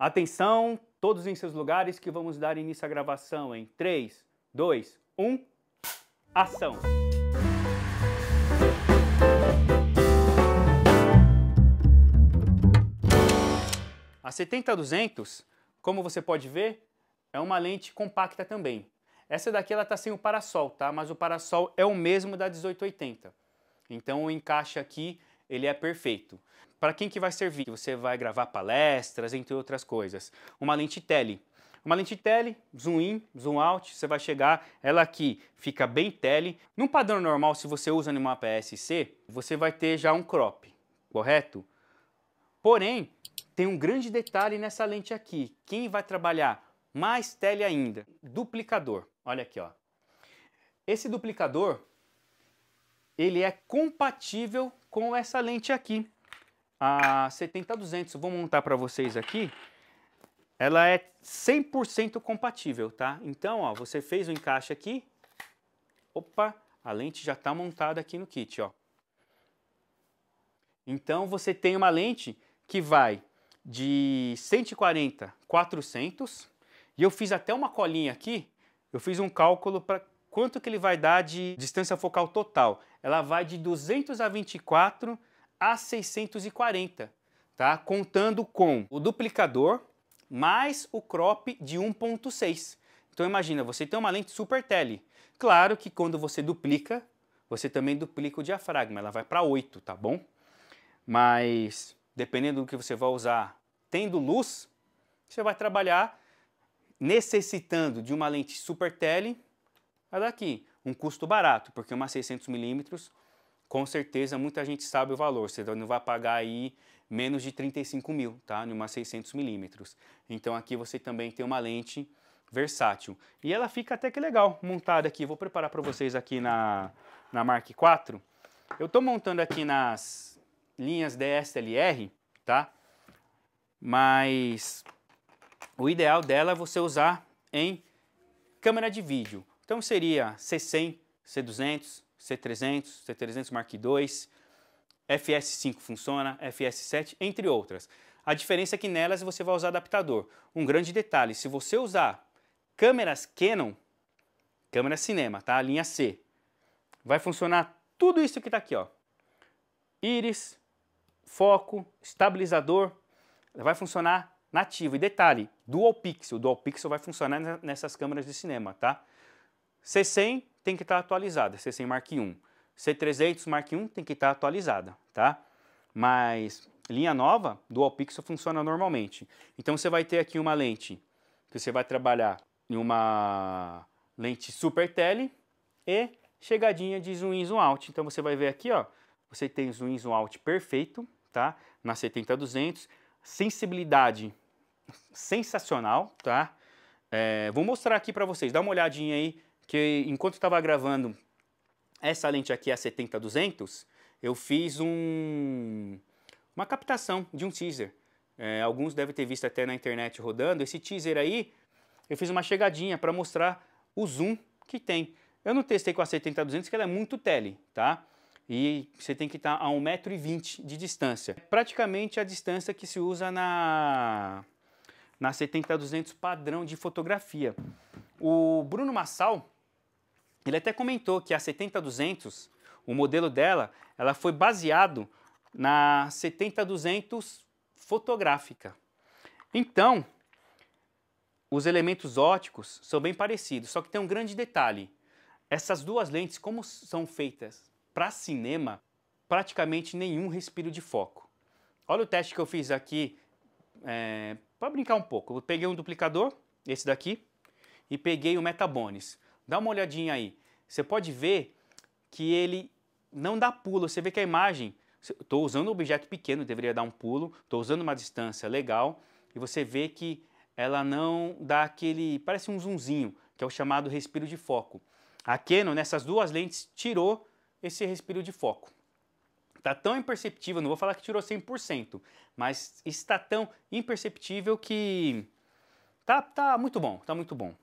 Atenção, todos em seus lugares que vamos dar início à gravação em 3, 2, 1, ação! A 70-200, como você pode ver, é uma lente compacta também. Essa daqui ela está sem o parasol, tá? Mas o parasol é o mesmo da 1880. Então o encaixe aqui ele é perfeito. Para quem que vai servir? Você vai gravar palestras, entre outras coisas. Uma lente tele. Uma lente tele, zoom in, zoom out, você vai chegar, ela aqui fica bem tele. Num padrão normal, se você usa numa PSC, você vai ter já um crop, correto? Porém, tem um grande detalhe nessa lente aqui. Quem vai trabalhar mais tele ainda? Duplicador. Olha aqui, ó. Esse duplicador, ele é compatível com essa lente aqui a 70200, vou montar para vocês aqui, ela é 100% compatível, tá? Então, ó, você fez o encaixe aqui, opa, a lente já está montada aqui no kit, ó. Então, você tem uma lente que vai de 140, 400, e eu fiz até uma colinha aqui, eu fiz um cálculo para quanto que ele vai dar de distância focal total. Ela vai de 200 a 24 a 640, tá? contando com o duplicador mais o crop de 1.6. Então imagina, você tem uma lente super tele. Claro que quando você duplica, você também duplica o diafragma, ela vai para 8, tá bom? Mas dependendo do que você vai usar, tendo luz, você vai trabalhar necessitando de uma lente super tele, a daqui, um custo barato, porque uma 600mm com certeza muita gente sabe o valor. Você não vai pagar aí menos de 35 mil, tá? Em uma 600 milímetros. Então aqui você também tem uma lente versátil. E ela fica até que legal montada aqui. Vou preparar para vocês aqui na, na Mark IV. Eu estou montando aqui nas linhas DSLR, tá? Mas o ideal dela é você usar em câmera de vídeo. Então seria C100, C200, C300, C300 Mark II, FS5 funciona, FS7, entre outras. A diferença é que nelas você vai usar adaptador. Um grande detalhe, se você usar câmeras Canon, câmera cinema, tá? A linha C, vai funcionar tudo isso que está aqui, ó. Íris, foco, estabilizador, vai funcionar nativo. E detalhe, dual pixel, dual pixel vai funcionar nessas câmeras de cinema, tá? C100 tem que estar atualizada, C100 Mark I. C300 Mark I tem que estar atualizada, tá? Mas linha nova, dual pixel funciona normalmente. Então você vai ter aqui uma lente que você vai trabalhar em uma lente super tele e chegadinha de zoom in zoom out. Então você vai ver aqui, ó, você tem zoom in zoom out perfeito, tá? Na 70 200, sensibilidade sensacional, tá? É, vou mostrar aqui para vocês, dá uma olhadinha aí que enquanto estava gravando essa lente aqui, a 70-200, eu fiz um, uma captação de um teaser. É, alguns devem ter visto até na internet rodando. Esse teaser aí, eu fiz uma chegadinha para mostrar o zoom que tem. Eu não testei com a 70-200, que ela é muito tele, tá? E você tem que estar tá a 1,20m de distância. É praticamente a distância que se usa na, na 70-200 padrão de fotografia. O Bruno Massal, ele até comentou que a 70-200, o modelo dela, ela foi baseado na 70-200 fotográfica. Então, os elementos óticos são bem parecidos, só que tem um grande detalhe. Essas duas lentes, como são feitas para cinema, praticamente nenhum respiro de foco. Olha o teste que eu fiz aqui é, para brincar um pouco. Eu peguei um duplicador, esse daqui, e peguei o Metabones. Dá uma olhadinha aí. Você pode ver que ele não dá pulo. Você vê que a imagem, estou usando um objeto pequeno, deveria dar um pulo, estou usando uma distância legal, e você vê que ela não dá aquele, parece um zoomzinho, que é o chamado respiro de foco. A Canon, nessas duas lentes, tirou esse respiro de foco. Está tão imperceptível, não vou falar que tirou 100%, mas está tão imperceptível que tá, tá muito bom, tá muito bom.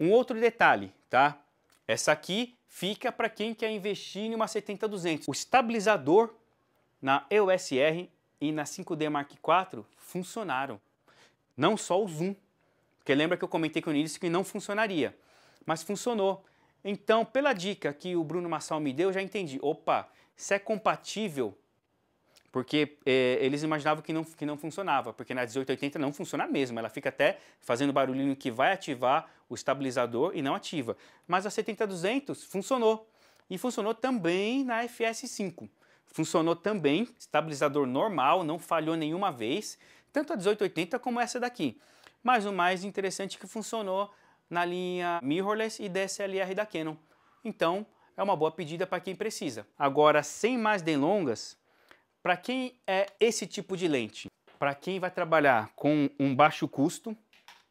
Um outro detalhe, tá? Essa aqui fica para quem quer investir em uma 70-200. O estabilizador na EOS R e na 5D Mark IV funcionaram. Não só o zoom, porque lembra que eu comentei com o Nilson que não funcionaria, mas funcionou. Então, pela dica que o Bruno Massal me deu, já entendi. Opa, se é compatível porque eh, eles imaginavam que não, que não funcionava, porque na 1880 não funciona mesmo, ela fica até fazendo barulhinho que vai ativar o estabilizador e não ativa. Mas a 70200 funcionou, e funcionou também na FS5. Funcionou também, estabilizador normal, não falhou nenhuma vez, tanto a 1880 como essa daqui. Mas o mais interessante é que funcionou na linha mirrorless e DSLR da Canon. Então, é uma boa pedida para quem precisa. Agora, sem mais delongas, para quem é esse tipo de lente? Para quem vai trabalhar com um baixo custo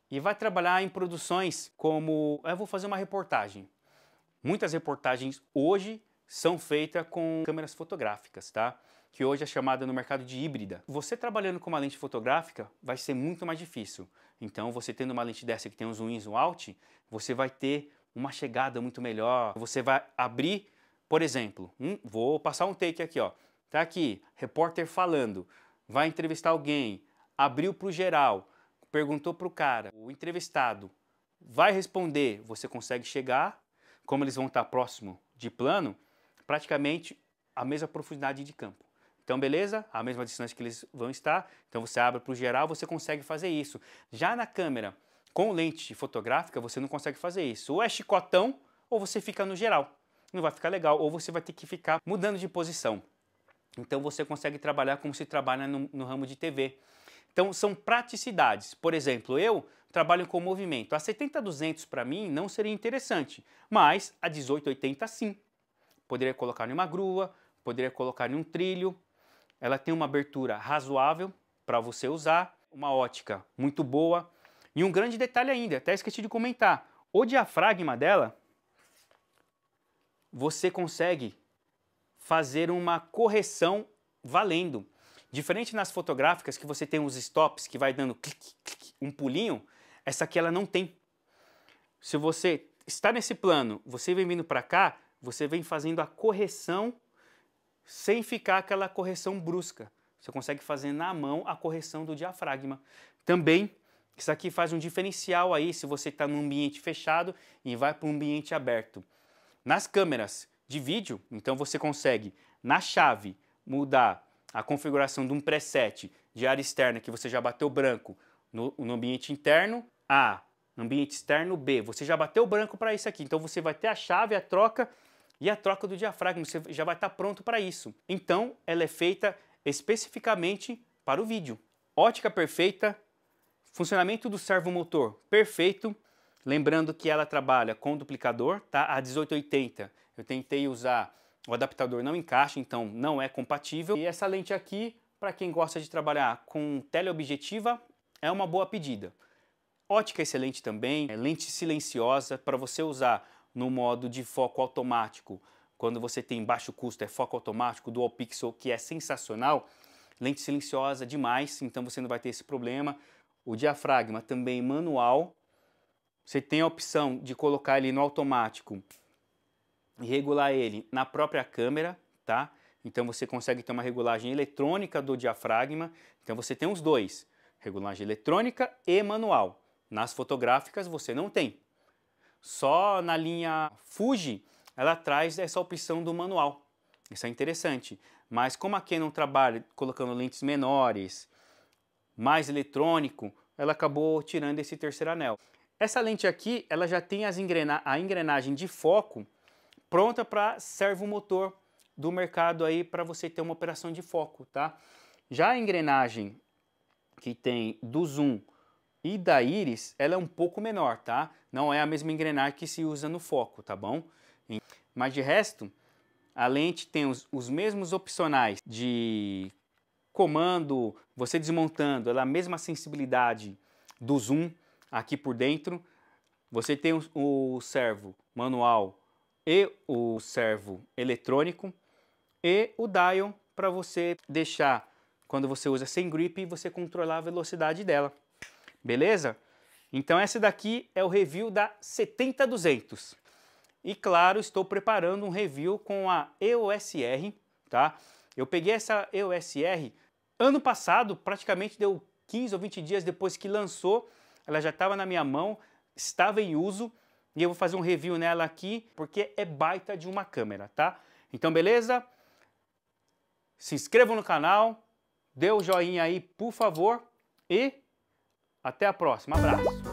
e vai trabalhar em produções como. Eu vou fazer uma reportagem. Muitas reportagens hoje são feitas com câmeras fotográficas, tá? Que hoje é chamada no mercado de híbrida. Você trabalhando com uma lente fotográfica vai ser muito mais difícil. Então, você tendo uma lente dessa que tem um zoom in, zoom out, você vai ter uma chegada muito melhor. Você vai abrir, por exemplo, um, vou passar um take aqui, ó. Tá aqui, repórter falando, vai entrevistar alguém, abriu para o geral, perguntou para o cara, o entrevistado vai responder, você consegue chegar, como eles vão estar tá próximo de plano, praticamente a mesma profundidade de campo. Então, beleza? A mesma distância que eles vão estar. Então, você abre para o geral, você consegue fazer isso. Já na câmera, com lente fotográfica, você não consegue fazer isso. Ou é chicotão, ou você fica no geral. Não vai ficar legal, ou você vai ter que ficar mudando de posição. Então você consegue trabalhar como se trabalha no, no ramo de TV. Então são praticidades. Por exemplo, eu trabalho com movimento. A 70-200 para mim não seria interessante, mas a 1880 sim. Poderia colocar em uma grua, poderia colocar em um trilho. Ela tem uma abertura razoável para você usar, uma ótica muito boa. E um grande detalhe ainda, até esqueci de comentar, o diafragma dela você consegue fazer uma correção valendo. Diferente nas fotográficas que você tem os stops que vai dando clique, clique, um pulinho, essa aqui ela não tem. Se você está nesse plano, você vem vindo para cá, você vem fazendo a correção sem ficar aquela correção brusca. Você consegue fazer na mão a correção do diafragma. Também, isso aqui faz um diferencial aí se você está num ambiente fechado e vai para um ambiente aberto. Nas câmeras, de vídeo. Então você consegue, na chave, mudar a configuração de um preset de área externa que você já bateu branco no, no ambiente interno A, ambiente externo B. Você já bateu branco para isso aqui. Então você vai ter a chave, a troca e a troca do diafragma. Você já vai estar tá pronto para isso. Então ela é feita especificamente para o vídeo. Ótica perfeita, funcionamento do servomotor perfeito. Lembrando que ela trabalha com duplicador, tá? A 1880 eu tentei usar o adaptador não encaixa, então não é compatível. E essa lente aqui, para quem gosta de trabalhar com teleobjetiva, é uma boa pedida. Ótica excelente também, é lente silenciosa para você usar no modo de foco automático. Quando você tem baixo custo, é foco automático, dual pixel, que é sensacional. Lente silenciosa demais, então você não vai ter esse problema. O diafragma também manual. Você tem a opção de colocar ele no automático e regular ele na própria câmera, tá? Então você consegue ter uma regulagem eletrônica do diafragma. Então você tem os dois, regulagem eletrônica e manual. Nas fotográficas você não tem. Só na linha Fuji ela traz essa opção do manual. Isso é interessante. Mas como a Canon trabalha colocando lentes menores, mais eletrônico, ela acabou tirando esse terceiro anel. Essa lente aqui, ela já tem as engrena a engrenagem de foco pronta para servo motor do mercado aí para você ter uma operação de foco, tá? Já a engrenagem que tem do Zoom e da íris ela é um pouco menor, tá? Não é a mesma engrenagem que se usa no foco, tá bom? Mas de resto, a lente tem os, os mesmos opcionais de comando, você desmontando, ela é a mesma sensibilidade do zoom aqui por dentro. Você tem o, o servo manual e o servo eletrônico e o dial para você deixar quando você usa sem grip você controlar a velocidade dela. Beleza? Então esse daqui é o review da 70200. E claro, estou preparando um review com a EOS R, tá? Eu peguei essa EOS R ano passado, praticamente deu 15 ou 20 dias depois que lançou, ela já estava na minha mão, estava em uso e eu vou fazer um review nela aqui, porque é baita de uma câmera, tá? Então, beleza? Se inscrevam no canal, dê o um joinha aí, por favor, e até a próxima. Abraço!